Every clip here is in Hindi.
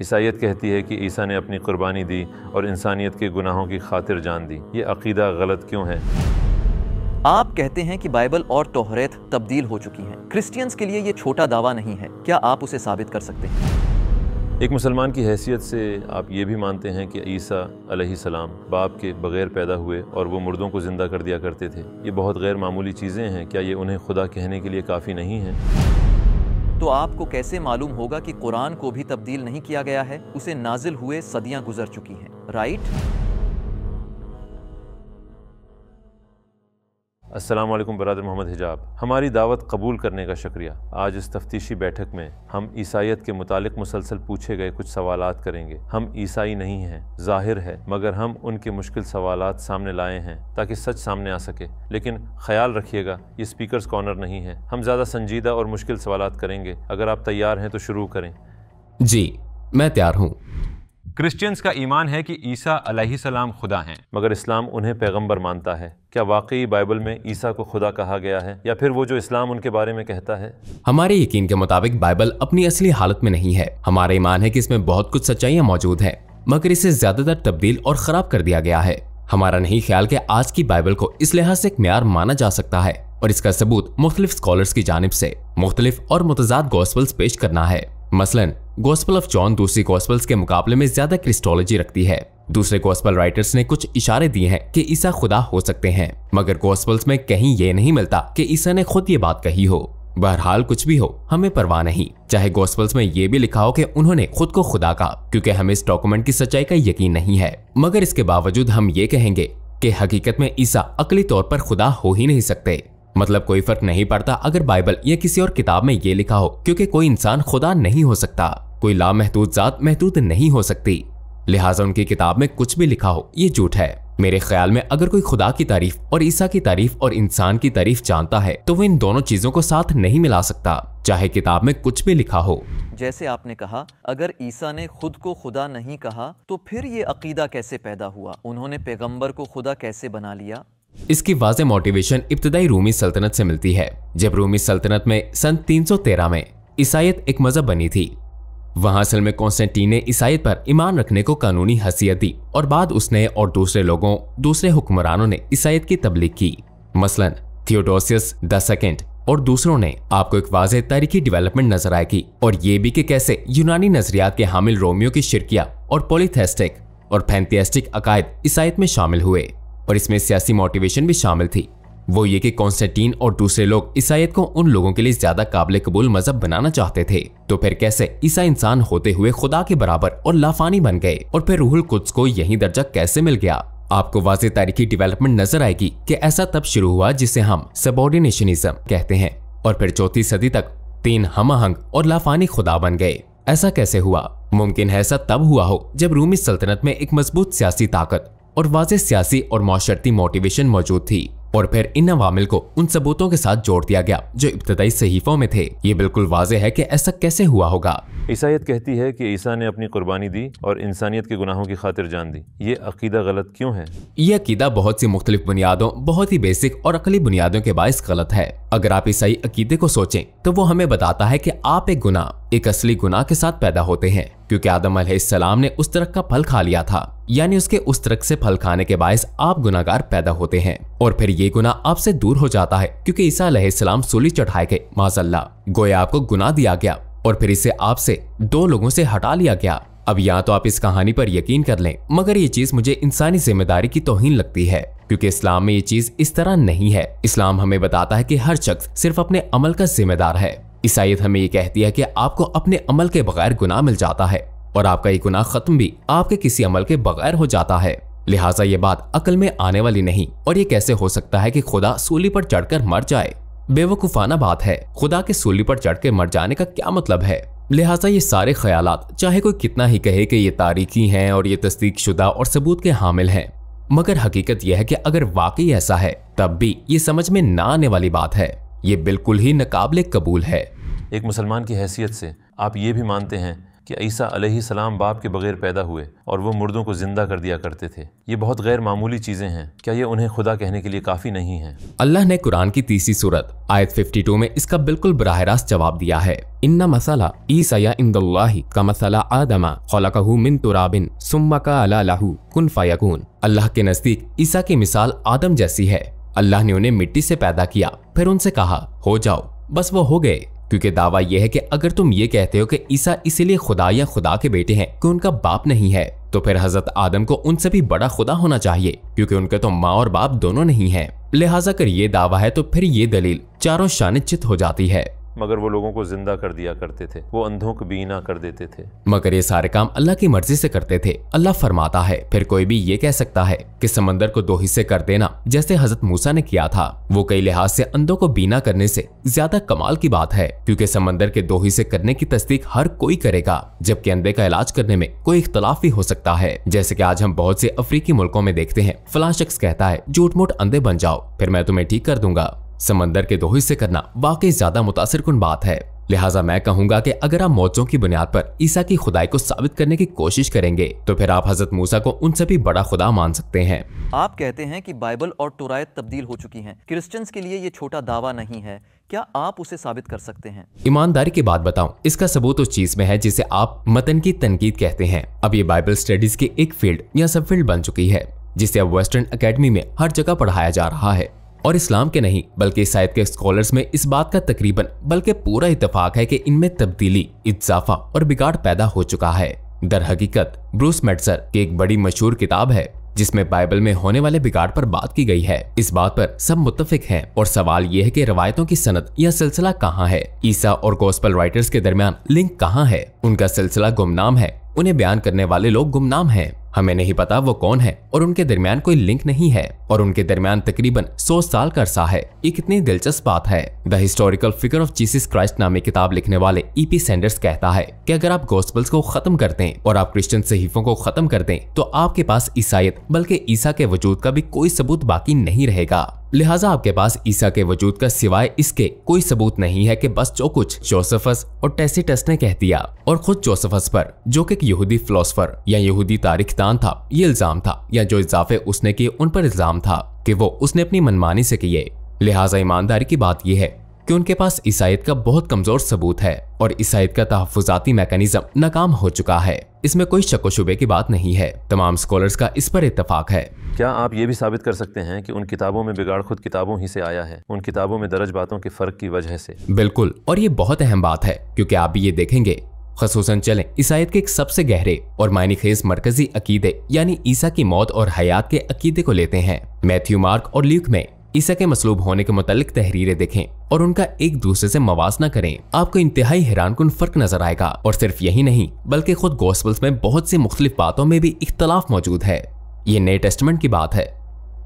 ईसाइत कहती है कि ईसा ने अपनी कुर्बानी दी और इंसानियत के गुनाहों की खातिर जान दी ये अकीदा गलत क्यों है आप कहते हैं कि बाइबल और तोहरेत तब्दील हो चुकी हैं क्रिश्चियंस के लिए ये छोटा दावा नहीं है क्या आप उसे साबित कर सकते हैं एक मुसलमान की हैसियत से आप ये भी मानते हैं कि ईसा सलाम बाप के बगैर पैदा हुए और वो मुर्दों को ज़िंदा कर दिया करते थे ये बहुत गैर मामूली चीज़ें हैं क्या ये उन्हें खुदा कहने के लिए काफ़ी नहीं है तो आपको कैसे मालूम होगा कि कुरान को भी तब्दील नहीं किया गया है उसे नाजिल हुए सदियां गुजर चुकी हैं राइट असलम बरदर मोहम्मद हिजाब हमारी दावत कबूल करने का शुक्रिया आज इस तफ्तीशी बैठक में हम ईसाइत के मुतालिक मुसलसल पूछे गए कुछ सवाल करेंगे हम ईसाई नहीं हैं जाहिर है मगर हम उनके मुश्किल सवाल सामने लाए हैं ताकि सच सामने आ सके लेकिन ख्याल रखिएगा ये स्पीकर्स कॉर्नर नहीं है हम ज़्यादा संजीदा और मुश्किल सवाल करेंगे अगर आप तैयार हैं तो शुरू करें जी मैं तैयार हूँ क्रिश्चियंस का ईमान है कि ईसा सलाम खुदा हैं मगर इस्लाम उन्हें पैगंबर मानता है क्या वाकई बाइबल में ईसा को खुदा कहा गया है या फिर वो जो इस्लाम उनके बारे में कहता है हमारे यकीन के मुताबिक बाइबल अपनी असली हालत में नहीं है हमारा ईमान है कि इसमें बहुत कुछ सच्चाइयाँ मौजूद है मगर इसे ज्यादातर तब्दील और खराब कर दिया गया है हमारा नहीं ख्याल कि आज की बाइबल को इस लिहाज से एक मैार माना जा सकता है और इसका सबूत मुख्तलिफ स्कॉलर्स की जानब से मुख्तलिफ और मुतजाद गोस्पल्स पेश करना है मसलन गॉस्पल ऑफ जॉन दूसरी गॉस्पल्स के मुकाबले में ज्यादा क्रिस्टोलॉजी रखती है दूसरे गॉस्पल राइटर्स ने कुछ इशारे दिए हैं कि ईसा खुदा हो सकते हैं मगर गॉस्पल्स में कहीं ये नहीं मिलता कि ईसा ने खुद ये बात कही हो बहरहाल कुछ भी हो हमें परवाह नहीं चाहे गॉस्पल्स में ये भी लिखा हो कि उन्होंने खुद को खुदा कहा क्योंकि हमें इस डॉक्यूमेंट की सच्चाई का यकीन नहीं है मगर इसके बावजूद हम ये कहेंगे कि हकीकत में ईसा अकली तौर पर खुदा हो ही नहीं सकते मतलब कोई फर्क नहीं पड़ता अगर बाइबल या किसी और किताब में ये लिखा हो क्योंकि कोई इंसान खुदा नहीं हो सकता कोई लामहदूद जात महदूद नहीं हो सकती लिहाजा उनकी किताब में कुछ भी लिखा हो ये झूठ है मेरे ख्याल में अगर कोई खुदा की तारीफ और ईसा की तारीफ और इंसान की तारीफ जानता है तो वो इन दोनों चीजों को साथ नहीं मिला सकता चाहे किताब में कुछ भी लिखा हो जैसे आपने कहा अगर ईसा ने खुद को खुदा नहीं कहा तो फिर ये अकीदा कैसे पैदा हुआ उन्होंने पैगंबर को खुदा कैसे बना लिया इसकी वाज मोटिवेशन इब्तदाई रूमी सल्तनत से मिलती है जब रूमी सल्तनत में सन 313 में ईसाइत एक मजहब बनी थी वहां असल में कॉन्स्टेंटीन ने ईसाइत पर ईमान रखने को कानूनी हैसियत दी और बाद उसने और दूसरे लोगों दूसरे हुक्मरानों ने ईसाइत की तबलीग की मसलन थियोडोसियस द सेकेंड और दूसरों ने आपको एक वाज तारीखी डेवलपमेंट नजर आएगी और ये भी कि कैसे यूनानी नजरियात के हामिल रोमियो की शिरकिया और पोलिथेस्टिक और फैंथियस्टिक अकायद ईसाइत में शामिल हुए पर इसमें सियासी मोटिवेशन भी शामिल थी वो ये कि कॉन्स्टेंटीन और दूसरे लोग ईसाइत को उन लोगों के लिए ज्यादा काबिल कबूल मजहब बनाना चाहते थे तो फिर कैसे ईसा इंसान होते हुए खुदा के बराबर और लाफानी बन गए और फिर रूहुल कुछ को यही दर्जा कैसे मिल गया आपको वाज तारीखी डेवलपमेंट नजर आएगी कि ऐसा तब शुरू हुआ जिसे हम सबोर्डिनेशनिज्म कहते हैं और फिर चौथी सदी तक तीन हमहंग और लाफानी खुदा बन गए ऐसा कैसे हुआ मुमकिन है ऐसा तब हुआ हो जब रूमी सल्तनत में एक मजबूत सियासी ताकत और वाजे सियासी और माशरती मोटिवेशन मौजूद थी और फिर इन अवामिल को उन सबूतों के साथ जोड़ दिया गया जो इब्तदाई सहीफों में थे ये बिल्कुल वाजे है कि ऐसा कैसे हुआ होगा ईसाइत कहती है कि ईसा ने अपनी कुर्बानी दी और इंसानियत के गुनाहों की खातिर जान दी ये अकीदा गलत क्यों है ये अकीदा बहुत सी मुख्तलिफ बुनियादों बहुत ही बेसिक और अकली बुनियादों के बायस गलत है अगर आप ईसाई अकीदे को सोचे तो वो हमें बताता है की आप एक गुना एक असली गुनाह के साथ पैदा होते हैं क्योंकि आदम सलाम ने उस तरक का फल खा लिया था यानी उसके उस तरक से फल खाने के बायस आप गुनागार पैदा होते हैं और फिर ये गुना आपसे दूर हो जाता है क्योंकि ईसा सलाम सूली चढ़ाए गए माजल्ला गोया आपको गुनाह दिया गया और फिर इसे आपसे दो लोगों से हटा लिया गया अब या तो आप इस कहानी पर यकीन कर लें मगर ये चीज मुझे इंसानी जिम्मेदारी की तोहिन लगती है क्योंकि इस्लाम में ये चीज इस तरह नहीं है इस्लाम हमें बताता है कि हर शख्स सिर्फ अपने अमल का जिम्मेदार है ईसाइत हमें ये कहती है कि आपको अपने अमल के बगैर गुनाह मिल जाता है और आपका ये गुनाह खत्म भी आपके किसी अमल के बगैर हो जाता है लिहाजा ये बात अकल में आने वाली नहीं और ये कैसे हो सकता है कि खुदा सूली पर चढ़कर मर जाए बेवकूफाना बात है खुदा के सूली पर चढ़ के मर जाने का क्या मतलब है लिहाजा ये सारे ख्याल चाहे कोई कितना ही कहे कि ये तारीखी हैं और ये तस्दीक शुदा और सबूत के हामिल हैं मगर हकीकत यह है कि अगर वाकई ऐसा है तब भी ये समझ में ना आने वाली बात है ये बिल्कुल ही नाकबले कबूल है एक मुसलमान की हैसियत से आप ये भी मानते हैं कि ईसा सलाम बाप के बगैर पैदा हुए और वो मुर्दों को ज़िंदा कर दिया करते थे ये बहुत गैर मामूली चीज़ें हैं क्या ये उन्हें खुदा कहने के लिए काफ़ी नहीं है अल्लाह ने कुरान की तीसरी सूरत आयत 52 में इसका बिल्कुल बरह रास्त जवाब दिया है इन्ना मसाला ईसया इन का मसाला आदमा खलकहू मिन तुराबिन सुम्मा का अला लाहू कुन फ़ायकून अल्लाह के नज़दीक ईसा की मिसाल आदम जैसी है अल्लाह ने उन्हें मिट्टी से पैदा किया फिर उनसे कहा हो जाओ बस वो हो गए क्योंकि दावा यह है कि अगर तुम ये कहते हो कि ईसा इसीलिए खुदा या खुदा के बेटे हैं कि उनका बाप नहीं है तो फिर हजरत आदम को उनसे भी बड़ा खुदा होना चाहिए क्योंकि उनके तो माँ और बाप दोनों नहीं है लिहाजा कर ये दावा है तो फिर ये दलील चारों शानिश्चित हो जाती है मगर वो लोगों को जिंदा कर दिया करते थे वो अंधों को बीना कर देते थे मगर ये सारे काम अल्लाह की मर्जी से करते थे अल्लाह फरमाता है फिर कोई भी ये कह सकता है कि समंदर को दो हिस्से कर देना जैसे हजरत मूसा ने किया था वो कई लिहाज से अंधों को बीना करने से ज्यादा कमाल की बात है क्योंकि समंदर के दो हिस्से करने की तस्दीक हर कोई करेगा जबकि अंधे का इलाज करने में कोई इख्तलाफ भी हो सकता है जैसे की आज हम बहुत से अफ्रीकी मुल्कों में देखते हैं फला शख्स कहता है झूठ मूठ अंधे बन जाओ फिर मैं तुम्हें ठीक कर दूंगा समंदर के दो हिस्से करना वाकई ज्यादा मुतासर कन बात है लिहाजा मैं कहूंगा कि अगर आप मौजों की बुनियाद पर ईसा की खुदाई को साबित करने की कोशिश करेंगे तो फिर आप हजरत मूसा को उनसे भी बड़ा खुदा मान सकते हैं आप कहते हैं कि बाइबल और टोरायत तब्दील हो चुकी हैं क्रिश्चियंस के लिए ये छोटा दावा नहीं है क्या आप उसे साबित कर सकते हैं ईमानदारी की बात बताऊं इसका सबूत उस चीज में है जिसे आप मतन की तनकीद कहते हैं अब ये बाइबल स्टडीज की एक फील्ड या सब फील्ड बन चुकी है जिसे अब वेस्टर्न अकेडमी में हर जगह पढ़ाया जा रहा है और इस्लाम के नहीं बल्कि ईसाइत के स्कॉलर्स में इस बात का तकरीबन बल्कि पूरा इतफाक है कि इनमें तब्दीली इजाफा और बिगाड़ पैदा हो चुका है दर हकीकत ब्रूस मेटसर की एक बड़ी मशहूर किताब है जिसमें बाइबल में होने वाले बिगाड़ पर बात की गई है इस बात पर सब मुतफिक हैं और सवाल यह है कि रवायतों की सनत या सिलसिला कहाँ है ईसा और गोस्पल राइटर्स के दरमियान लिंक कहाँ है उनका सिलसिला गुमनाम है उन्हें बयान करने वाले लोग गुमनाम हैं हमें नहीं पता वो कौन है और उनके दरमियान कोई लिंक नहीं है और उनके दरमियान तकरीबन 100 साल का अरसा है ये कितनी दिलचस्प बात है the historical figure of Jesus Christ नामी किताब लिखने वाले ईपी e सैंडर्स कहता है कि अगर आप गोस्पल्स को खत्म कर दें और आप क्रिश्चियन सहीफों को खत्म कर दें तो आपके पास ईसाइत बल्कि ईसा के वजूद का भी कोई सबूत बाकी नहीं रहेगा लिहाजा आपके पास ईसा के वजूद का सिवाय इसके कोई सबूत नहीं है कि बस जो कुछ जोसेफस और टेसिटस ने कह दिया और खुद जोसेफस पर जो कि यहूदी फिलोसफर या यहूदी दान था ये इल्जाम था या जो इजाफे उसने किए उन पर इल्जाम था कि वो उसने अपनी मनमानी से किए लिहाजा ईमानदारी की बात यह है कि उनके पास ईसाइत का बहुत कमजोर सबूत है और ईसाइत का तहफाती मैकेनिज्म नाकाम हो चुका है इसमें कोई शको शुबे की बात नहीं है तमाम स्कॉलर्स का इस पर इतफाक है क्या आप ये भी साबित कर सकते हैं कि उन किताबों में बिगाड़ खुद किताबों ही से आया है उन किताबों में दर्ज बातों के फर्क की वजह से बिल्कुल और ये बहुत अहम बात है क्योंकि आप भी ये देखेंगे खसूस चले ईसाइत के एक सबसे गहरे और मायने खेज मरकजी अकीदे यानी ईसा की मौत और हयात के अकीदे को लेते हैं मैथ्यू मार्क और ल्यूक में ईसा के मसलूब होने के मुतालिक तहरीरें देखें और उनका एक दूसरे से मवाजना करें आपको इंतहाई हैरान कन फर्क नजर आएगा और सिर्फ यही नहीं बल्कि खुद गॉस्पल्स में बहुत सी मुख्तलिफ बातों में भी इख्तलाफ मौजूद है ये नए टेस्टमेंट की बात है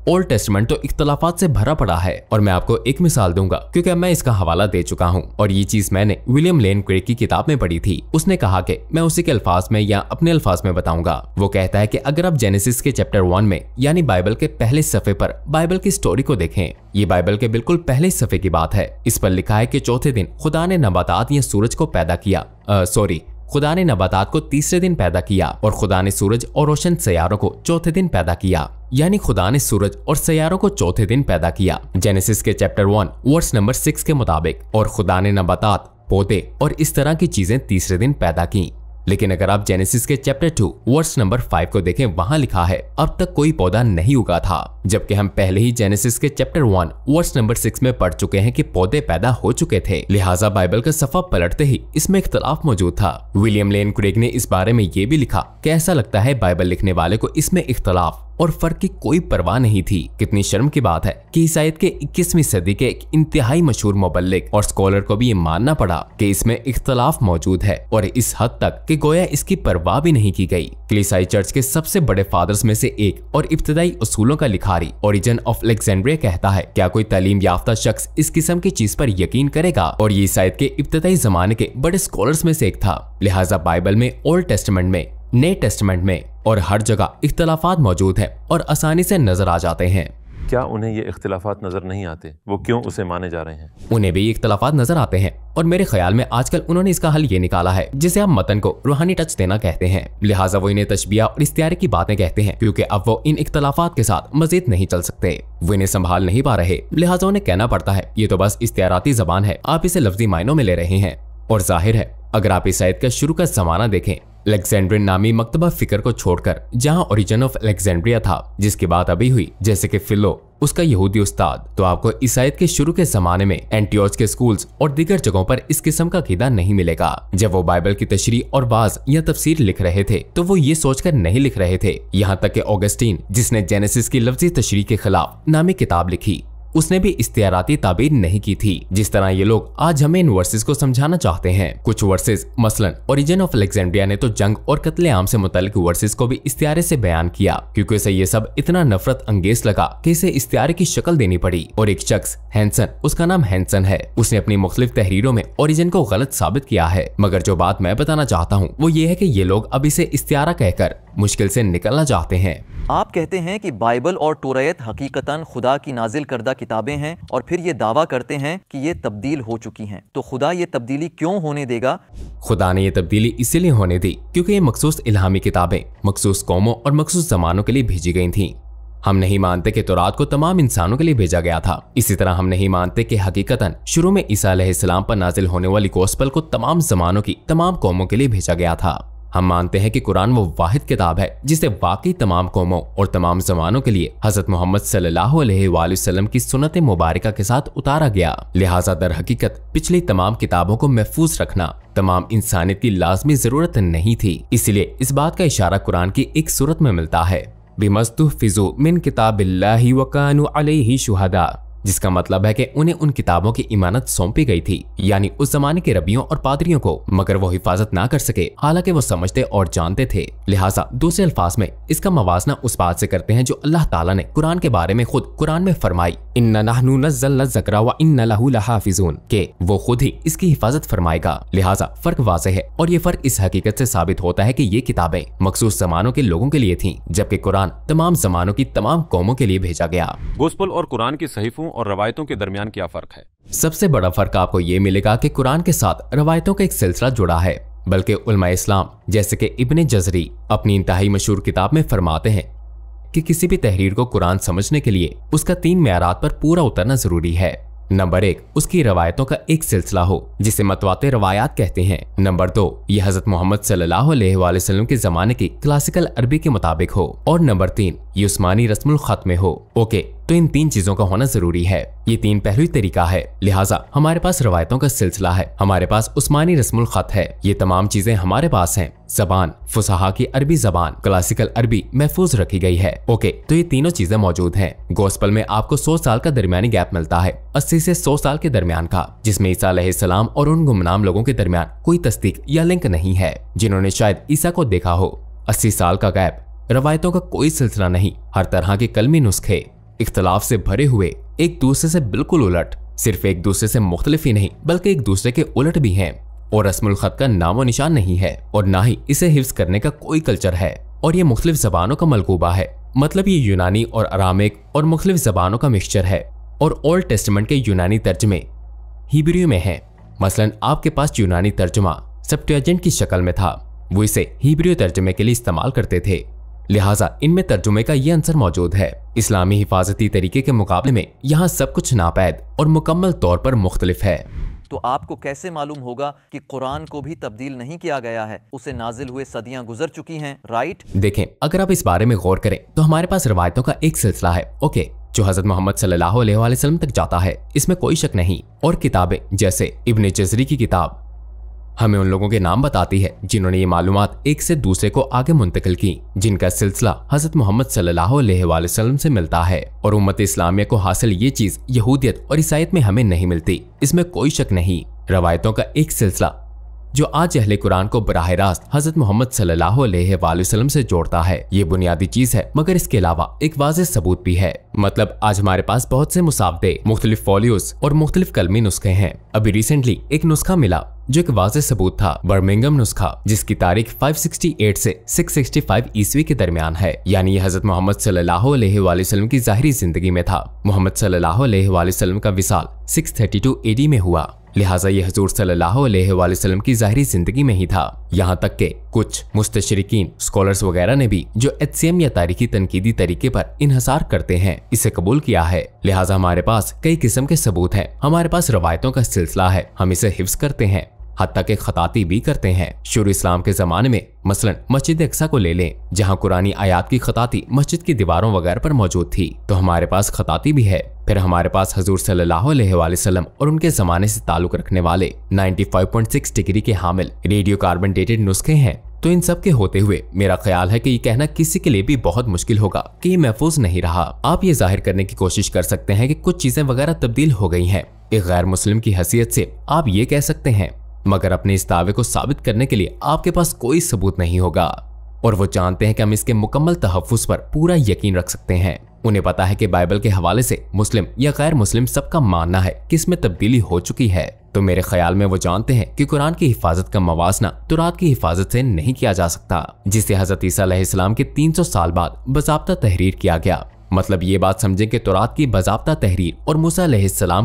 ओल्ड टेस्टमेंट तो इख्तलाफा से भरा पड़ा है और मैं आपको एक मिसाल दूंगा क्योंकि मैं इसका हवाला दे चुका हूँ और ये चीज मैंने विलियम लेन क्रेक की किताब में पढ़ी थी उसने कहा कि मैं उसी के अल्फाज में या अपने अल्फाज में बताऊंगा वो कहता है कि अगर आप जेनेसिस के चैप्टर वन में यानी बाइबल के पहले सफे पर बाइबल की स्टोरी को देखें ये बाइबल के बिल्कुल पहले सफे की बात है इस पर लिखा है की चौथे दिन खुदा ने नबातात या सूरज को पैदा किया सॉरी खुदा ने नबातात को तीसरे दिन पैदा किया और खुदा ने सूरज और रोशन सयारों को चौथे दिन पैदा किया यानी खुदा ने सूरज और सयारों को चौथे दिन पैदा किया जेनेसिस के chapter one verse number six के मुताबिक और खुदा ने नबातात पौधे और इस तरह की चीजें तीसरे दिन पैदा की लेकिन अगर आप जेनेसिस के chapter two verse number five को देखें वहां लिखा है अब तक कोई पौधा नहीं उगा था जबकि हम पहले ही जेनेसिस के chapter one verse number six में पढ़ चुके हैं कि पौधे पैदा हो चुके थे लिहाजा बाइबल का सफा पलटते ही इसमें इख्तलाफ मौजूद था विलियम लेन क्रेग ने इस बारे में ये भी लिखा कैसा लगता है बाइबल लिखने वाले को इसमें इख्तलाफ और फर्क की कोई परवाह नहीं थी कितनी शर्म की बात है कि ईसाइत के 21वीं सदी के एक इंतहाई मशहूर मुबलिक और स्कॉलर को भी ये मानना पड़ा कि इसमें इख्तलाफ मौजूद है और इस हद तक कि गोया इसकी परवाह भी नहीं की गई क्लिसाई चर्च के सबसे बड़े फादर्स में से एक और इब्तदाई उसूलों का लिखारी ओरिजन ऑफ अलेक्जेंड्रिया कहता है क्या कोई तालीम याफ्ता शख्स इस किस्म की चीज पर यकीन करेगा और ये ईसाइत के इब्तदाई जमाने के बड़े स्कॉलर्स में से एक था लिहाजा बाइबल में ओल्ड टेस्टमेंट में नए टेस्टमेंट में और हर जगह इख्तलाफात मौजूद हैं और आसानी से नजर आ जाते हैं क्या उन्हें ये इख्तलाफात नजर नहीं आते वो क्यों उसे माने जा रहे हैं उन्हें भी ये इख्तलाफात नजर आते हैं और मेरे ख्याल में आजकल उन्होंने इसका हल ये निकाला है जिसे आप मतन को रूहानी टच देना कहते हैं लिहाजा वो इन्हें तशबिया और इश्तियारे की बातें कहते हैं क्योंकि अब वो इन इख्तलाफात के साथ मजीद नहीं चल सकते वो इन्हें संभाल नहीं पा रहे लिहाजा उन्हें कहना पड़ता है ये तो बस इश्तियाराती जबान है आप इसे लफ्जी मायनों में ले रहे हैं और जाहिर है अगर आप इस का शुरू का जमाना देखें अलेक्जेंड्रियन नामी मकतबा फिकर को छोड़कर जहाँ ओरिजिन ऑफ अलेक्जेंड्रिया था जिसकी बात अभी हुई जैसे कि फिलो उसका यहूदी उस्ताद तो आपको ईसाइत के शुरू के जमाने में एंटीओज के स्कूल्स और दीगर जगहों पर इस किस्म का कीदा नहीं मिलेगा जब वो बाइबल की तशरी और बाज या तफसीर लिख रहे थे तो वो ये सोचकर नहीं लिख रहे थे यहाँ तक के ऑगस्टीन जिसने जेनेसिस की लफ्जी तशरी के खिलाफ नामी किताब लिखी उसने भी इश्तियाराती ताबीर नहीं की थी जिस तरह ये लोग आज हमें इन वर्सेज को समझाना चाहते हैं कुछ वर्सेज मसलन ओरिजिन ऑफ अलेक्जेंड्रिया ने तो जंग और कतले आम से मुतल वर्सेज को भी इश्तियारे से बयान किया क्यूँकी उसे ये सब इतना नफरत अंगेज लगा की इसे इश्तियारे की शक्ल देनी पड़ी और एक शख्स हैंसन उसका नाम हैंसन है उसने अपनी मुख्तलिफ तहरीरों में ओरिजिन को गलत साबित किया है मगर जो बात मैं बताना चाहता हूँ वो ये है की ये लोग अब इसे इश्तियारा कहकर मुश्किल से निकलना चाहते हैं आप कहते हैं कि बाइबल और टोरेत हकीकता खुदा की नाजिल करदा किताबें हैं और फिर ये दावा करते हैं कि ये तब्दील हो चुकी हैं तो खुदा ये तब्दीली क्यों होने देगा खुदा ने ये तब्दीली इसीलिए होने दी क्योंकि ये मखसूस इलामी किताबें मखसूस कौमों और मखसूस जमानों के लिए भेजी गई थी हम नहीं मानते कि तोरात को तमाम इंसानों के लिए भेजा गया था इसी तरह हम नहीं मानते कि हकीकतन शुरू में ईसा पर नाजिल होने वाली गोस्पल को तमाम जमानों की तमाम कौमों के लिए भेजा गया था हम मानते हैं कि कुरान वो वाहिद किताब है जिसे वाकई तमाम कौमों और तमाम जमानों के लिए हजरत मोहम्मद सल्लाम की सुनत मुबारक के साथ उतारा गया लिहाजा दर हकीकत पिछली तमाम किताबों को महफूज रखना तमाम इंसानियत की लाजमी जरूरत नहीं थी इसलिए इस बात का इशारा कुरान की एक सूरत में मिलता है बेमस्तु फिजो मिन किताब शुहदा जिसका मतलब है कि उन्हें उन किताबों की इमानत सौंपी गई थी यानी उस जमाने के रबियों और पादरियों को मगर वो हिफाजत ना कर सके हालांकि वो समझते और जानते थे लिहाजा दूसरे अल्फाज में इसका मवाजना उस बात से करते हैं जो अल्लाह ताला ने कुरान के बारे में खुद कुरान में फरमाई इन व इन्ना लहू लहाफिजून के वो खुद ही इसकी हिफाजत फरमाएगा लिहाजा फर्क वाज है और ये फर्क इस हकीकत ऐसी साबित होता है की ये किताबें मखसूस जमानों के लोगों के लिए थी जबकि कुरान तमाम जमानों की तमाम कौमों के लिए भेजा गया गोस्पल और कुरान के सहीफों और रवायतों के दरमियान क्या फर्क है सबसे बड़ा फर्क आपको ये मिलेगा कि कुरान के साथ रवायतों का एक सिलसिला जुड़ा है बल्कि उलमा इस्लाम जैसे कि इब्ने जजरी अपनी इंतहाई मशहूर किताब में फरमाते हैं कि किसी भी तहरीर को कुरान समझने के लिए उसका तीन मैारात पर पूरा उतरना जरूरी है नंबर एक उसकी रवायतों का एक सिलसिला हो जिसे मतवाते रवायात कहते हैं नंबर दो ये हजरत मोहम्मद सल्लाम के जमाने की क्लासिकल अरबी के मुताबिक हो और नंबर तीन ये उस्मानी रस्म में हो ओके तो इन तीन चीजों का होना जरूरी है ये तीन पहलू तरीका है लिहाजा हमारे पास रवायतों का सिलसिला है हमारे पास उस्मानी रस्मुल खत है ये तमाम चीजें हमारे पास हैं जबान फुसहा की अरबी जबान क्लासिकल अरबी महफूज रखी गई है ओके तो ये तीनों चीजें मौजूद हैं गोस्पल में आपको 100 साल का दरमियानी गैप मिलता है 80 से 100 साल के दरमियान का जिसमें ईसा सलाम और उन गुमनाम लोगों के दरमियान कोई तस्दीक या लिंक नहीं है जिन्होंने शायद ईसा को देखा हो अस्सी साल का गैप रवायतों का कोई सिलसिला नहीं हर तरह के कलमी नुस्खे इख्तलाफ से भरे हुए एक दूसरे से बिल्कुल उलट सिर्फ एक दूसरे से मुख्तलिफ ही नहीं बल्कि एक दूसरे के उलट भी हैं और रस्मुल खत का नामो निशान नहीं है और ना ही इसे हिफ्स करने का कोई कल्चर है और ये मुख्तलिफ जबानों का मलकूबा है मतलब ये यूनानी और अरामिक और मुख्तलिफ जबानों का मिक्सचर है और ओल्ड टेस्टमेंट के यूनानी तर्जमे हिब्रियो में है मसलन आपके पास यूनानी तर्जुमा सप्टेजेंट की शक्ल में था वो इसे हिब्रियो तर्जमे के लिए इस्तेमाल करते थे लिहाजा इनमें तर्जुमे का ये अंसर मौजूद है इस्लामी हिफाजती तरीके के मुकाबले में यहाँ सब कुछ नापैद और मुकम्मल तौर पर मुख्तलिफ है तो आपको कैसे मालूम होगा कि कुरान को भी तब्दील नहीं किया गया है उसे नाजिल हुए सदियां गुजर चुकी हैं राइट देखें अगर आप इस बारे में गौर करें तो हमारे पास रवायतों का एक सिलसिला है ओके जो हजरत मोहम्मद सल्लल्लाहु अलैहि वसल्लम तक जाता है इसमें कोई शक नहीं और किताबें जैसे इब्ने जजरी की किताब हमें उन लोगों के नाम बताती है जिन्होंने ये मालूम एक से दूसरे को आगे मुंतकिल की जिनका सिलसिला हजरत मोहम्मद सल्लाम से मिलता है और उम्मत इस्लामिया को हासिल ये चीज यहूदियत और ईसाइत में हमें नहीं मिलती इसमें कोई शक नहीं रवायतों का एक सिलसिला जो आज अहले कुरान को बरह रास्त हजरत मोहम्मद सल्लाम से जोड़ता है ये बुनियादी चीज है मगर इसके अलावा एक वाज सबूत भी है मतलब आज हमारे पास बहुत से मुसावदे मुख्तलिफ फोलियोज और मुख्तलिफ कलमी नुस्खे हैं अभी रिसेंटली एक नुस्खा मिला जो एक वाज सबूत था बर्मिंगम नुस्खा जिसकी तारीख 568 से 665 ईस्वी के दरमियान है यानी ये हजरत मोहम्मद सल्लाम की जाहरी जिंदगी में था मोहम्मद सल्लाम अलैहि वसल्लम का विसाल 632 एडी में हुआ लिहाजा ये हजूर सल्लाम की ज़ाहरी जिंदगी में ही था यहाँ तक के कुछ मुस्तशरकिन स्कॉलर्स वगैरह ने भी जो एच सी एम या तारीखी तनकीदी तरीके पर इंहसार करते हैं इसे कबूल किया है लिहाजा हमारे पास कई किस्म के सबूत हैं हमारे पास रवायतों का सिलसिला है हम इसे हिफ्स करते हैं हती के खताती भी करते हैं शुरू इस्लाम के जमाने में मसलन मस्जिद अक्सा को ले लें जहाँ कुरानी आयात की खताती मस्जिद की दीवारों वगैरह पर मौजूद थी तो हमारे पास खताती भी है फिर हमारे पास हजूर सल्लाम और उनके जमाने से ताल्लुक रखने वाले 95.6 डिग्री के हामिल रेडियो कार्बन डेटेड नुस्खे हैं तो इन सब के होते हुए मेरा ख्याल है कि ये कहना किसी के लिए भी बहुत मुश्किल होगा कि ये महफूज नहीं रहा आप ये जाहिर करने की कोशिश कर सकते हैं कि कुछ चीजें वगैरह तब्दील हो गई हैं एक गैर मुस्लिम की हैसियत से आप ये कह सकते हैं मगर अपने इस दावे को साबित करने के लिए आपके पास कोई सबूत नहीं होगा और वो जानते हैं कि हम इसके मुकम्मल तहफ़ पर पूरा यकीन रख सकते हैं उन्हें पता है कि बाइबल के हवाले से मुस्लिम या गैर मुस्लिम सबका मानना है कि इसमें तब्दीली हो चुकी है तो मेरे ख्याल में वो जानते हैं कि कुरान की हिफाजत का मवासना तुरात की हिफाजत से नहीं किया जा सकता जिसे हजरत ईसा की 300 साल बाद बजाबता तहरीर किया गया मतलब ये बात समझें कि तुरात की बाजाबता तहरीर और मूसा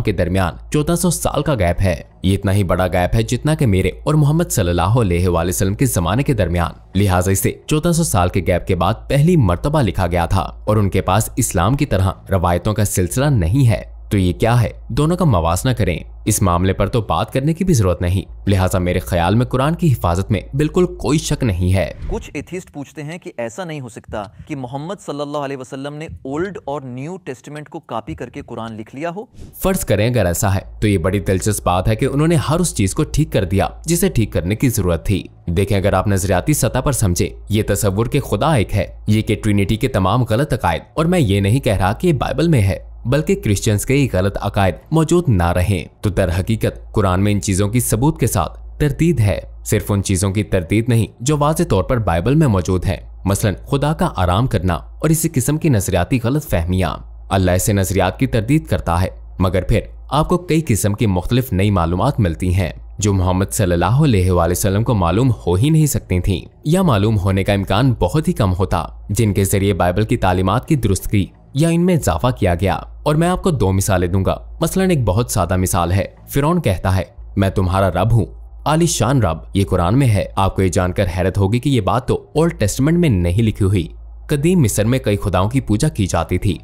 के दरमियान 1400 साल का गैप है ये इतना ही बड़ा गैप है जितना कि मेरे और मोहम्मद सल्लाम के जमाने के दरमियान लिहाजा इसे 1400 साल के गैप के बाद पहली मरतबा लिखा गया था और उनके पास इस्लाम की तरह रवायतों का सिलसिला नहीं है तो ये क्या है दोनों का मवासना करें इस मामले पर तो बात करने की भी जरूरत नहीं लिहाजा मेरे ख्याल में कुरान की हिफाजत में बिल्कुल कोई शक नहीं है कुछ एथिस्ट पूछते हैं कि ऐसा नहीं हो सकता कि मोहम्मद सल्लल्लाहु अलैहि वसल्लम ने ओल्ड और न्यू टेस्टमेंट को कॉपी करके कुरान लिख लिया हो फर्ज करें अगर ऐसा है तो ये बड़ी दिलचस्प बात है की उन्होंने हर उस चीज को ठीक कर दिया जिसे ठीक करने की जरूरत थी देखें अगर आप नजरियाती सतह पर समझे ये तस्वुर के खुदा एक है ये के ट्रिनिटी के तमाम गलत अकायद और मैं ये नहीं कह रहा कि बाइबल में है बल्कि क्रिश्चियंस के गलत अकायद मौजूद ना रहे तो दर हकीकत कुरान में इन चीजों की सबूत के साथ तरतीद है सिर्फ उन चीजों की तरतीद नहीं जो वाज तौर पर बाइबल में मौजूद है मसलन खुदा का आराम करना और इसी किस्म की नजरियाती गलत फहमिया अल्लाह से नजरियात की तरदीद करता है मगर फिर आपको कई किस्म की मुख्तलिफ नई मालूम मिलती हैं जो मोहम्मद सल्लाम को मालूम हो ही नहीं सकती थीं या मालूम होने का इम्कान बहुत ही कम होता जिनके जरिए बाइबल की तालीमत की दुरुस्तगी या इनमें इजाफा किया गया और मैं आपको दो मिसालें दूंगा मसलन एक बहुत सादा मिसाल है फिर कहता है मैं तुम्हारा रब हूँ आलिशान रब ये कुरान में है आपको ये जानकर हैरत होगी कि ये बात तो ओल्ड टेस्टमेंट में नहीं लिखी हुई कदीम मिस्र में कई खुदाओं की पूजा की जाती थी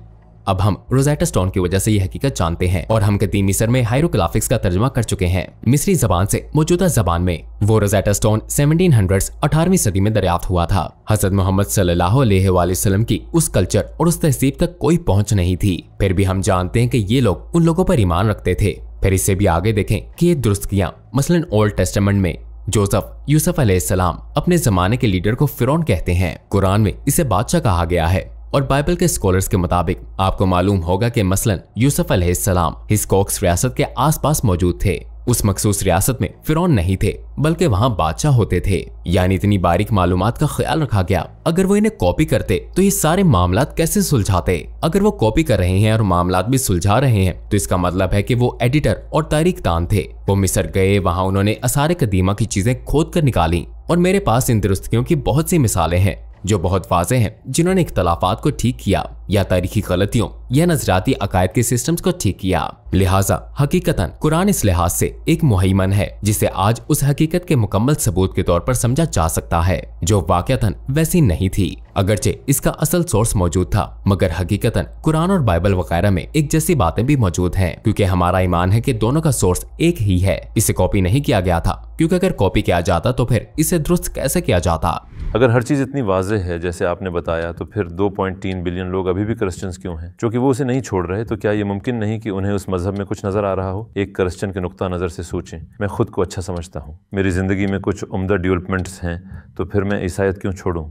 अब हम रोजेटा स्टोन की वजह से यह हकीकत जानते हैं और हम कदीम मिसर में हायरोग्राफिक्स का तर्जमा कर चुके हैं मिस्री जबान से मौजूदा जबान में वो रोजेटा स्टोन सेवनटीन हंड्रेड अठारवी सदी में दरियाफ्त हुआ था हजरत मोहम्मद सल्लाम की उस कल्चर और उस तहसीब तक कोई पहुँच नहीं थी फिर भी हम जानते हैं की ये लोग उन लोगों पर ईमान रखते थे फिर इससे भी आगे देखें कि ये दुरुस्तियाँ मसलन ओल्ड टेस्टमेंट में जोसफ यूसफ अलैहिस्सलाम अपने जमाने के लीडर को फिरौन कहते हैं कुरान में इसे बादशाह कहा गया है और बाइबल के स्कॉलर्स के मुताबिक आपको मालूम होगा कि मसलन यूसुफ अलैहिस्सलाम हिस्कॉक्स रियासत के आसपास मौजूद थे उस मखसूस रियासत में फिरौन नहीं थे बल्कि वहाँ बादशाह होते थे यानी इतनी बारीक मालूम का ख्याल रखा गया अगर वो इन्हें कॉपी करते तो ये सारे मामला कैसे सुलझाते अगर वो कॉपी कर रहे हैं और मामला भी सुलझा रहे हैं तो इसका मतलब है कि वो एडिटर और तारीख दान थे वो मिसर गए वहाँ उन्होंने असारे कदीमा की चीजें खोद कर निकाली और मेरे पास इन दुरुस्तियों की बहुत सी मिसालें हैं जो बहुत वाजे हैं जिन्होंने इख्तलाफात को ठीक किया या तारीखी गलतियों या नजराती अकायद के सिस्टम्स को ठीक किया लिहाजा हकीकतन कुरान इस लिहाज से एक मुहिमन है जिसे आज उस हकीकत के मुकम्मल सबूत के तौर पर समझा जा सकता है जो वाकता वैसी नहीं थी अगरचे इसका असल सोर्स मौजूद था मगर हकीकतन कुरान और बाइबल वगैरह में एक जैसी बातें भी मौजूद है क्यूँकी हमारा ईमान है की दोनों का सोर्स एक ही है इसे कॉपी नहीं किया गया था क्यूँकी अगर कॉपी किया जाता तो फिर इसे दुरुस्त कैसे किया जाता अगर हर चीज इतनी वाज वाजह है जैसे आपने बताया तो फिर 2.3 बिलियन लोग अभी भी क्रिश्चियंस क्यों हैं चूंकि वो उसे नहीं छोड़ रहे तो क्या ये मुमकिन नहीं कि उन्हें उस मजहब में कुछ नज़र आ रहा हो एक क्रिश्चियन के नुकता नज़र से सोचें मैं खुद को अच्छा समझता हूँ मेरी ज़िंदगी में कुछ उमदा डेवलपमेंट्स हैं तो फिर मैं ईसाइत क्यों छोड़ूँ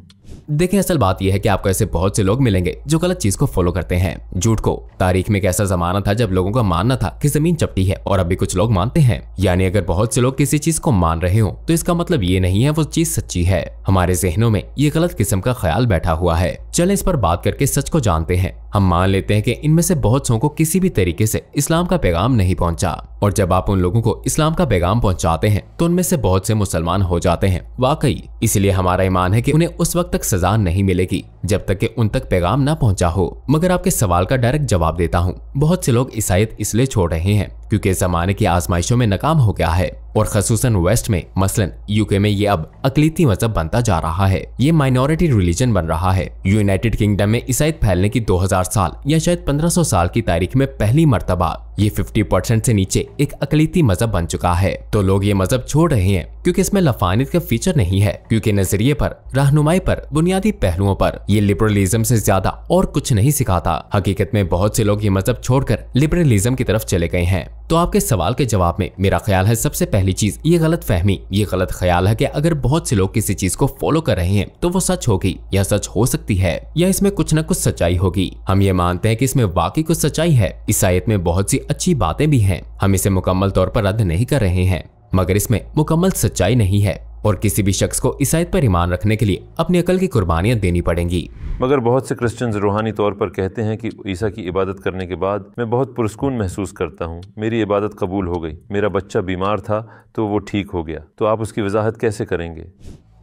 देखें असल बात यह है कि आपको ऐसे बहुत से लोग मिलेंगे जो गलत चीज को फॉलो करते हैं झूठ को तारीख में एक ऐसा जमाना था जब लोगों का मानना था कि जमीन चपटी है और अभी कुछ लोग मानते हैं यानी अगर बहुत से लोग किसी चीज को मान रहे हो तो इसका मतलब ये नहीं है वो चीज सच्ची है हमारे जहनों में ये गलत किस्म का ख्याल बैठा हुआ है चले इस पर बात करके सच को जानते हैं हम मान लेते हैं कि इनमें से बहुत सो को किसी भी तरीके से इस्लाम का पैगाम नहीं पहुंचा और जब आप उन लोगों को इस्लाम का पैगाम पहुंचाते हैं तो उनमें से बहुत से मुसलमान हो जाते हैं वाकई इसलिए हमारा ईमान है कि उन्हें उस वक्त तक सजा नहीं मिलेगी जब तक कि उन तक पैगाम न पहुंचा हो मगर आपके सवाल का डायरेक्ट जवाब देता हूँ बहुत से लोग ईसाइत इसलिए छोड़ रहे हैं क्योंकि जमाने की आजमाइशों में नाकाम हो गया है और खसूस वेस्ट में मसलन यूके में ये अब अकलीती मजहब बनता जा रहा है ये माइनॉरिटी रिलीजन बन रहा है यूनाइटेड किंगडम में ईसाइत फैलने की 2000 साल या शायद 1500 साल की तारीख में पहली मरतबा ये 50% से नीचे एक अकलीती मजहब बन चुका है तो लोग ये मजहब छोड़ रहे हैं क्योंकि इसमें लफानित का फीचर नहीं है क्योंकि नजरिए पर रहनुमाई पर बुनियादी पहलुओं पर ये लिबरलिज्म से ज्यादा और कुछ नहीं सिखाता हकीकत में बहुत से लोग ये मजहब छोड़कर लिबरलिज्म की तरफ चले गए हैं तो आपके सवाल के जवाब में मेरा ख्याल है सबसे पहली चीज ये गलत फहमी ये गलत ख्याल है कि अगर बहुत से लोग किसी चीज को फॉलो कर रहे हैं तो वो सच होगी या सच हो सकती है या इसमें कुछ न कुछ सच्चाई होगी हम ये मानते हैं कि इसमें वाकई कुछ सच्चाई है इस में बहुत सी अच्छी बातें भी हैं हम इसे मुकम्मल तौर पर रद्द नहीं कर रहे हैं मगर इसमें मुकम्मल सच्चाई नहीं है और किसी भी शख्स को ईसाइत पर ईमान रखने के लिए अपनी अकल की कुर्बानियां देनी पड़ेंगी मगर बहुत से क्रिश्चियन रूहानी तौर पर कहते हैं कि ईसा की इबादत करने के बाद मैं बहुत पुरस्कून महसूस करता हूँ मेरी इबादत कबूल हो गई मेरा बच्चा बीमार था तो वो ठीक हो गया तो आप उसकी वजाहत कैसे करेंगे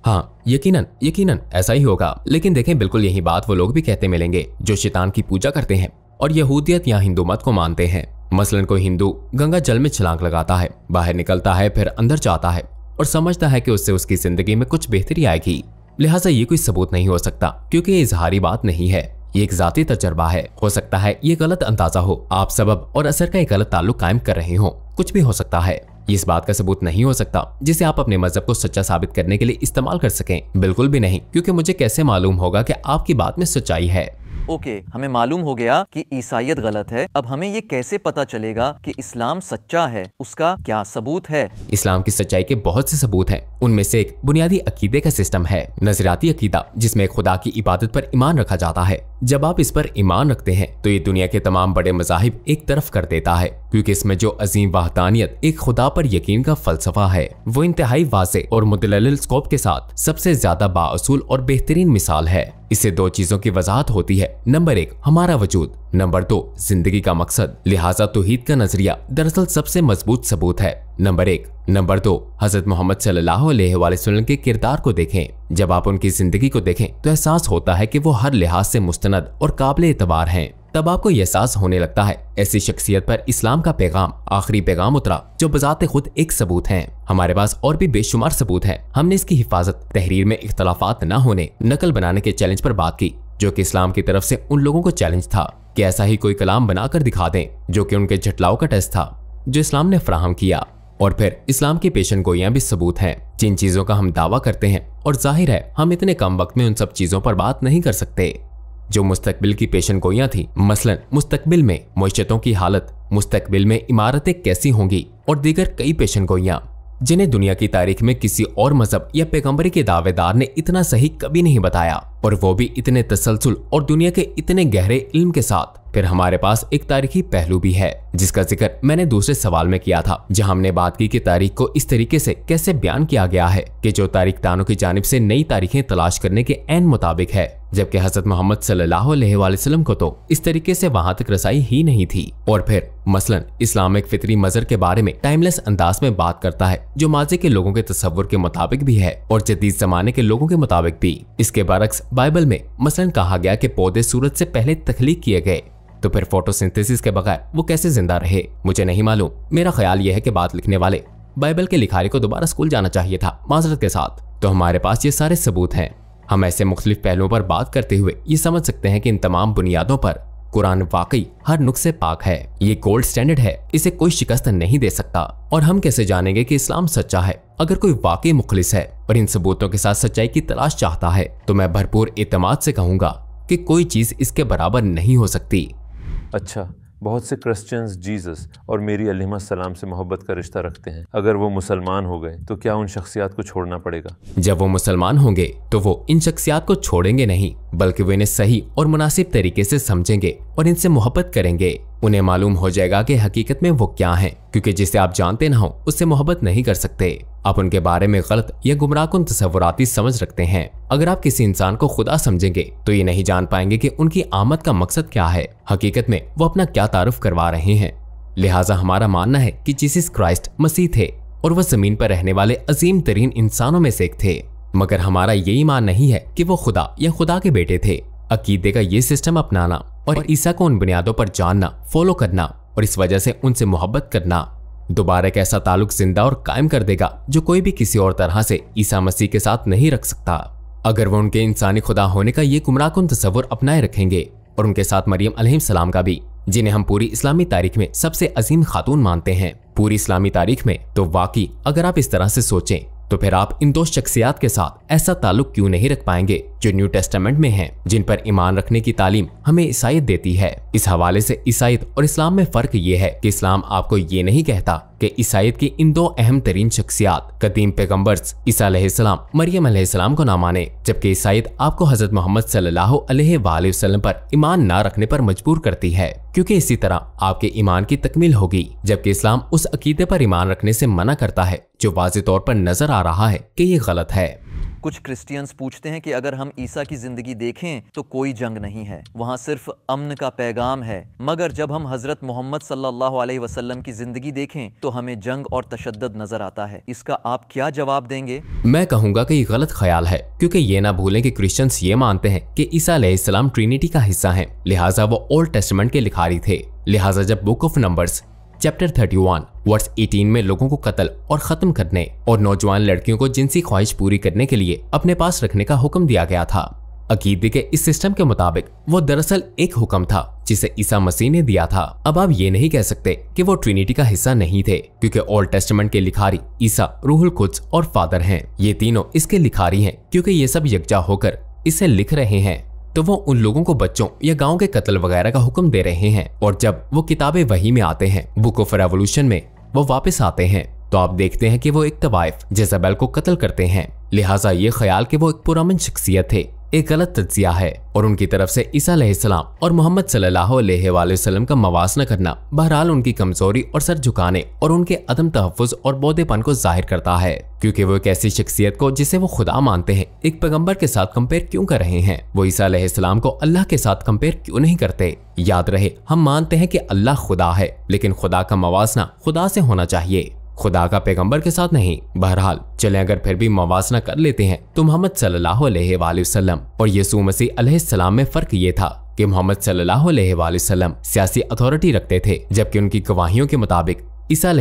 हाँ यकीनन यकीनन ऐसा ही होगा लेकिन देखें बिल्कुल यही बात वो लोग भी कहते मिलेंगे जो शैतान की पूजा करते हैं और यहूदियत या हिंदू मत को मानते हैं मसलन कोई हिंदू गंगा जल में छलांग लगाता है बाहर निकलता है फिर अंदर जाता है और समझता है कि उससे उसकी जिंदगी में कुछ बेहतरी आएगी लिहाजा ये कोई सबूत नहीं हो सकता क्योंकि ये इजहारी बात नहीं है ये एक जाती तजर्बा है हो सकता है ये गलत अंदाजा हो आप सबब और असर का एक गलत ताल्लुक कायम कर रहे हो कुछ भी हो सकता है इस बात का सबूत नहीं हो सकता जिसे आप अपने मजहब को सच्चा साबित करने के लिए इस्तेमाल कर सकें बिल्कुल भी नहीं क्योंकि मुझे कैसे मालूम होगा कि आपकी बात में सच्चाई है ओके हमें मालूम हो गया कि ईसाइत गलत है अब हमें ये कैसे पता चलेगा कि इस्लाम सच्चा है उसका क्या सबूत है इस्लाम की सच्चाई के बहुत से सबूत हैं उनमें से एक बुनियादी अकीदे का सिस्टम है नजराती अकीदा जिसमें खुदा की इबादत पर ईमान रखा जाता है जब आप इस पर ईमान रखते हैं तो ये दुनिया के तमाम बड़े मजाहब एक तरफ कर देता है क्योंकि इसमें जो अजीम वाहदानियत एक खुदा पर यकीन का फलसफा है वो इंतहाई वाजे और मुदल स्कोप के साथ सबसे ज्यादा बासूल और बेहतरीन मिसाल है इससे दो चीजों की वजाहत होती है नंबर एक हमारा वजूद नंबर दो जिंदगी का मकसद लिहाजा तो का नजरिया दरअसल सबसे मजबूत सबूत है नंबर एक नंबर दो हजरत मोहम्मद सल्लल्लाहु अलैहि वसल्लम के किरदार को देखें जब आप उनकी जिंदगी को देखें तो एहसास होता है कि वो हर लिहाज से मुस्तनद और काबिल एतबार हैं तब आपको एहसास होने लगता है ऐसी शख्सियत पर इस्लाम का पैगाम आखिरी पैगाम उतरा जो बजाते खुद एक सबूत है हमारे पास और भी बेशुमार सबूत है हमने इसकी हिफाजत तहरीर में इख्तलाफात न होने नकल बनाने के चैलेंज पर बात की जो कि इस्लाम की तरफ से उन लोगों को चैलेंज था कि ऐसा ही कोई कलाम बनाकर दिखा दें जो कि उनके झटलाओं का टेस्ट था जो इस्लाम ने फ्राहम किया और फिर इस्लाम की पेशन गोयां भी सबूत हैं जिन चीज़ों का हम दावा करते हैं और जाहिर है हम इतने कम वक्त में उन सब चीज़ों पर बात नहीं कर सकते जो मुस्तकबिल की पेशन गोइयाँ थी मसलन मुस्तकबिल में मशतों की हालत मुस्तकबिल में इमारतें कैसी होंगी और दीगर कई पेशन गोइयाँ जिन्हें दुनिया की तारीख में किसी और मजहब या पैगम्बरी के दावेदार ने इतना सही कभी नहीं बताया और वो भी इतने तसलसल और दुनिया के इतने गहरे इल्म के साथ फिर हमारे पास एक तारीखी पहलू भी है जिसका जिक्र मैंने दूसरे सवाल में किया था जहां हमने बात की कि तारीख को इस तरीके से कैसे बयान किया गया है कि जो तारीख दानों की जानब से नई तारीखें तलाश करने के एन मुताबिक है जबकि हजरत मोहम्मद सल्लाम को तो इस तरीके से वहां तक रसाई ही नहीं थी और फिर मसलन इस्लामिक फितरी मजर के बारे में टाइमलेस अंदाज में बात करता है जो माजी के लोगों के तस्वुर के मुताबिक भी है और जदीद जमाने के लोगों के मुताबिक भी इसके बरक्स बाइबल में मसलन कहा गया की पौधे सूरज से पहले तख्लीक किए गए तो फिर फोटोसिंथेसिस के बगैर वो कैसे जिंदा रहे मुझे नहीं मालूम मेरा ख्याल यह है कि बात लिखने वाले बाइबल के लिखारी को दोबारा स्कूल जाना चाहिए था माजरत के साथ तो हमारे पास ये सारे सबूत हैं हम ऐसे मुख्तलिफ पहलुओं पर बात करते हुए ये समझ सकते हैं कि इन तमाम बुनियादों पर कुरान वाकई हर नुख से पाक है ये गोल्ड स्टैंडर्ड है इसे कोई शिकस्त नहीं दे सकता और हम कैसे जानेंगे कि इस्लाम सच्चा है अगर कोई वाकई मुखलिस है और इन सबूतों के साथ सच्चाई की तलाश चाहता है तो मैं भरपूर एतमाद से कहूँगा कि कोई चीज़ इसके बराबर नहीं हो सकती अच्छा बहुत से क्रिश्चियंस जीसस और मेरी सलाम से मोहब्बत का रिश्ता रखते हैं अगर वो मुसलमान हो गए तो क्या उन शख्सियात को छोड़ना पड़ेगा जब वो मुसलमान होंगे तो वो इन शख्सियात को छोड़ेंगे नहीं बल्कि वे इन्हें सही और मुनासिब तरीके से समझेंगे और इनसे मोहब्बत करेंगे उन्हें मालूम हो जाएगा कि हकीकत में वो क्या हैं क्योंकि जिसे आप जानते ना हो उससे मोहब्बत नहीं कर सकते आप उनके बारे में गलत या गुमराहकुन तस्वुराती समझ रखते हैं अगर आप किसी इंसान को खुदा समझेंगे तो ये नहीं जान पाएंगे कि उनकी आमद का मकसद क्या है हकीकत में वो अपना क्या तारुफ करवा रहे हैं लिहाजा हमारा मानना है कि जीसस क्राइस्ट मसीह थे और वह जमीन पर रहने वाले अजीम तरीन इंसानों में से एक थे मगर हमारा ये ईमान नहीं है कि वो खुदा या खुदा के बेटे थे अकीदे का ये सिस्टम अपनाना और ईसा को उन बुनियादों पर जानना फॉलो करना और इस वजह से उनसे मोहब्बत करना दोबारा एक ऐसा ताल्लुक जिंदा और कायम कर देगा जो कोई भी किसी और तरह से ईसा मसीह के साथ नहीं रख सकता अगर वो उनके इंसानी खुदा होने का ये गुमराहकुन तस्वर अपनाए रखेंगे और उनके साथ मरियम सलाम का भी जिन्हें हम पूरी इस्लामी तारीख में सबसे अजीम खातून मानते हैं पूरी इस्लामी तारीख में तो वाकई अगर आप इस तरह से सोचें तो फिर आप इन दो शख्सियात के साथ ऐसा ताल्लुक क्यों नहीं रख पाएंगे जो न्यू टेस्टामेंट में हैं, जिन पर ईमान रखने की तालीम हमें ईसाइत देती है इस हवाले से ईसाइत और इस्लाम में फर्क ये है कि इस्लाम आपको ये नहीं कहता के ईसाइत की इन दो अहम तरीन शख्सियात कदीम पैगम्बर्स ईसा मरियम सलाम को ना माने जबकि ईसाइत आपको हजरत मोहम्मद सल्लल्लाहु अलैहि वसल्लम पर ईमान ना रखने पर मजबूर करती है क्योंकि इसी तरह आपके ईमान की तकमील होगी जबकि इस्लाम उस अकीदे पर ईमान रखने से मना करता है जो वाज तौर पर नजर आ रहा है कि ये गलत है कुछ क्रिश्चियंस पूछते हैं कि अगर हम ईसा की जिंदगी देखें तो कोई जंग नहीं है वहाँ सिर्फ अमन का पैगाम है मगर जब हम हजरत मोहम्मद सल्लल्लाहु अलैहि वसल्लम की जिंदगी देखें तो हमें जंग और तशद नजर आता है इसका आप क्या जवाब देंगे मैं कहूँगा की ये गलत ख्याल है क्यूँकी ये ना भूले की क्रिश्चियंस ये मानते हैं की ईसा ट्रिनिटी का हिस्सा है लिहाजा वो ओल्ड टेस्टमेंट के लिखारी थे लिहाजा जब बुक ऑफ नंबर्स चैप्टर 31 वर्ष 18 में लोगों को कत्ल और खत्म करने और नौजवान लड़कियों को जिनसी ख्वाहिश पूरी करने के लिए अपने पास रखने का हुक्म दिया गया था अकीदे के इस सिस्टम के मुताबिक वो दरअसल एक हुक्म था जिसे ईसा मसीह ने दिया था अब आप ये नहीं कह सकते कि वो ट्रिनिटी का हिस्सा नहीं थे क्योंकि ओल्ड टेस्टमेंट के लिखारी ईसा रूहुल कुछ और फादर हैं ये तीनों इसके लिखारी हैं क्योंकि ये सब यकजा होकर इसे लिख रहे हैं तो वो उन लोगों को बच्चों या गाँव के कत्ल वगैरह का हुक्म दे रहे हैं और जब वो किताबें वही में आते हैं बुक ऑफ रेवोल्यूशन में वो वापस आते हैं तो आप देखते हैं कि वो एक तवाइफ जेजाबेल को कत्ल करते हैं लिहाजा ये ख्याल कि वो एक पुरान शख्सियत है एक गलत तजिया है और उनकी तरफ से ईसा सलाम और मोहम्मद सल्लाम का मवासना करना बहरहाल उनकी कमजोरी और सर झुकाने और उनके अदम तहफ़ और बौद्धेपन को जाहिर करता है क्योंकि वो एक ऐसी शख्सियत को जिसे वो खुदा मानते हैं एक पैगंबर के साथ कंपेयर क्यों कर रहे हैं वो ईसा को अल्लाह के साथ कंपेयर क्यों नहीं करते याद रहे हम मानते हैं कि अल्लाह खुदा है लेकिन खुदा का मवासना खुदा से होना चाहिए खुदा का पैगंबर के साथ नहीं बहरहाल चले अगर फिर भी मवासना कर लेते हैं तो मोहम्मद सल्लाम और यसू मसीह सलाम में फर्क ये था कि मोहम्मद सल्लाम सियासी अथॉरिटी रखते थे जबकि उनकी गवाहियों के मुताबिक ईसा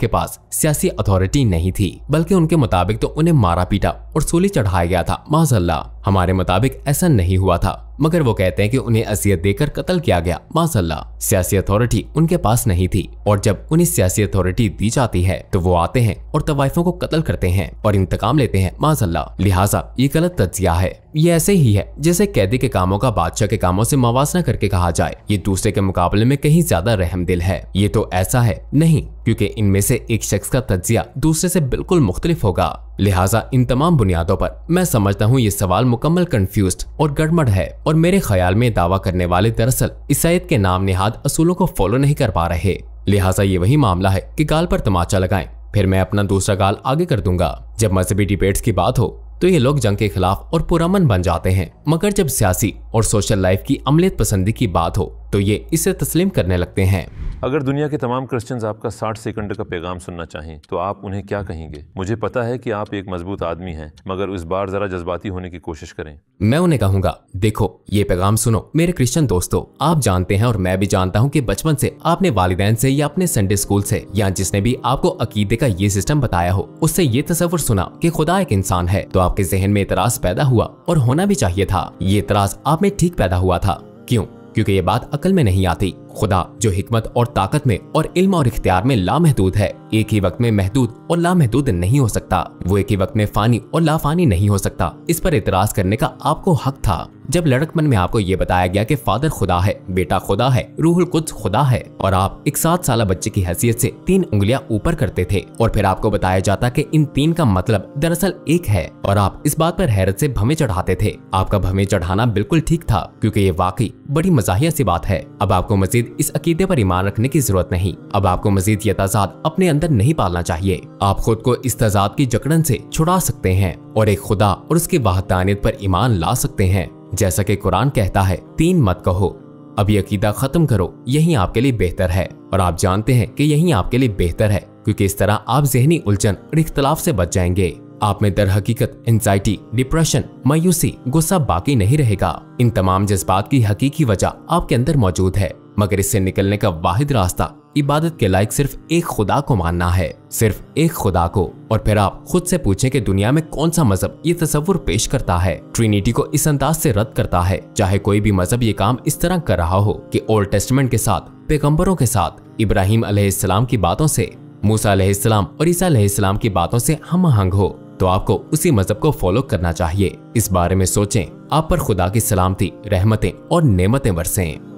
के पास सियासी अथॉरिटी नहीं थी बल्कि उनके मुताबिक तो उन्हें मारा पीटा और सोली चढ़ाया गया था माजल्ला हमारे मुताबिक ऐसा नहीं हुआ था मगर वो कहते हैं कि उन्हें असियत देकर कत्ल किया गया माजल्ला सियासी अथॉरिटी उनके पास नहीं थी और जब उन्हें सियासी अथॉरिटी दी जाती है तो वो आते हैं और तवाइफों को कत्ल करते हैं और इंतकाम लेते हैं माजल्ला लिहाजा ये गलत तजिया है ये ऐसे ही है जैसे कैदी के कामों का बादशाह के कामों से मवासना करके कहा जाए ये दूसरे के मुकाबले में कहीं ज्यादा रहम दिल है ये तो ऐसा है नहीं क्योंकि इनमें से एक शख्स का तजिया दूसरे से बिल्कुल मुख्तलिफ होगा लिहाजा इन तमाम बुनियादों पर मैं समझता हूँ ये सवाल मुकम्मल कन्फ्यूज और गड़बड़ है और मेरे ख्याल में दावा करने वाले दरअसल ईसाइत के नाम निहाद असूलों को फॉलो नहीं कर पा रहे लिहाजा ये वही मामला है की गाल पर तमाचा लगाए फिर मैं अपना दूसरा गाल आगे कर दूंगा जब मजहबी डिबेट्स की बात हो तो ये लोग जंग के खिलाफ और पुरमन बन जाते हैं मगर जब सियासी और सोशल लाइफ की अमलियत पसंदी की बात हो तो ये इसे तस्लीम करने लगते हैं अगर दुनिया के तमाम क्रिश्चियंस आपका 60 सेकंड का पैगाम सुनना चाहें तो आप उन्हें क्या कहेंगे मुझे पता है कि आप एक मजबूत आदमी हैं मगर उस बार जरा जज्बाती होने की कोशिश करें मैं उन्हें कहूंगा देखो ये पैगाम सुनो मेरे क्रिश्चियन दोस्तों आप जानते हैं और मैं भी जानता हूँ की बचपन से आपने वाले से या अपने संडे स्कूल से या जिसने भी आपको अकीदे का ये सिस्टम बताया हो उससे ये तस्वर सुना की खुदा एक इंसान है तो आपके जहन में इतराज पैदा हुआ और होना भी चाहिए था ये इतराज आप में ठीक पैदा हुआ था क्यूँ क्योंकि ये बात अकल में नहीं आती खुदा जो हिकमत और ताकत में और इल्म और इख्तियार में लामहदूद है एक ही वक्त में महदूद और लामहदूद नहीं हो सकता वो एक ही वक्त में फानी और लाफानी नहीं हो सकता इस पर इतराज करने का आपको हक था जब लड़कपन में आपको ये बताया गया कि फादर खुदा है बेटा खुदा है रूहुल कुछ खुदा है और आप एक सात साल बच्चे की हैसियत से तीन उंगलियां ऊपर करते थे और फिर आपको बताया जाता कि इन तीन का मतलब दरअसल एक है और आप इस बात पर हैरत से भमे चढ़ाते थे आपका भमे चढ़ाना बिल्कुल ठीक था क्योंकि ये वाकई बड़ी मजाहिया सी बात है अब आपको मजीद मजीद इस अकीदे पर ईमान रखने की जरूरत नहीं अब आपको मजीद ये तजाद अपने अंदर नहीं पालना चाहिए आप खुद को इस तजाद की जकड़न से छुड़ा सकते हैं और एक खुदा और उसकी वाहदानियत पर ईमान ला सकते हैं जैसा कि कुरान कहता है तीन मत कहो अब ये अकीदा खत्म करो यही आपके लिए बेहतर है और आप जानते हैं कि यही आपके लिए बेहतर है क्योंकि इस तरह आप जहनी उलझन और इख्तलाफ से बच जाएंगे आप में दर हकीकत एंजाइटी डिप्रेशन मायूसी गुस्सा बाकी नहीं रहेगा इन तमाम जज्बात की हकीकी वजह आपके अंदर मौजूद है मगर इससे निकलने का वाहिद रास्ता इबादत के लायक सिर्फ एक खुदा को मानना है सिर्फ एक खुदा को और फिर आप खुद से पूछें कि दुनिया में कौन सा मजहब ये तस्वुर पेश करता है ट्रिनिटी को इस अंदाज से रद्द करता है चाहे कोई भी मजहब ये काम इस तरह कर रहा हो कि ओल्ड टेस्टमेंट के साथ पैगम्बरों के साथ इब्राहिम अलैहिस्सलाम की बातों से मूसा अलैहिस्सलाम और ईसा अलैहिस्सलाम की बातों से हम आहंग हो तो आपको उसी मजहब को फॉलो करना चाहिए इस बारे में सोचें आप पर खुदा की सलामती रहमतें और नेमतें बरसें